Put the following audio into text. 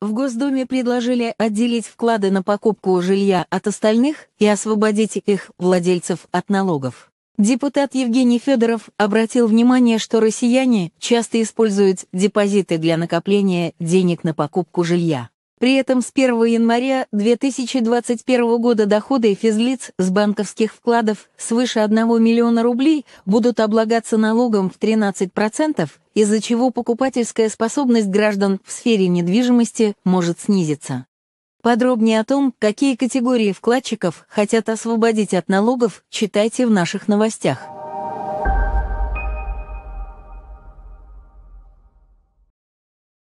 В Госдуме предложили отделить вклады на покупку жилья от остальных и освободить их владельцев от налогов. Депутат Евгений Федоров обратил внимание, что россияне часто используют депозиты для накопления денег на покупку жилья. При этом с 1 января 2021 года доходы физлиц с банковских вкладов свыше 1 миллиона рублей будут облагаться налогом в 13%, из-за чего покупательская способность граждан в сфере недвижимости может снизиться. Подробнее о том, какие категории вкладчиков хотят освободить от налогов, читайте в наших новостях.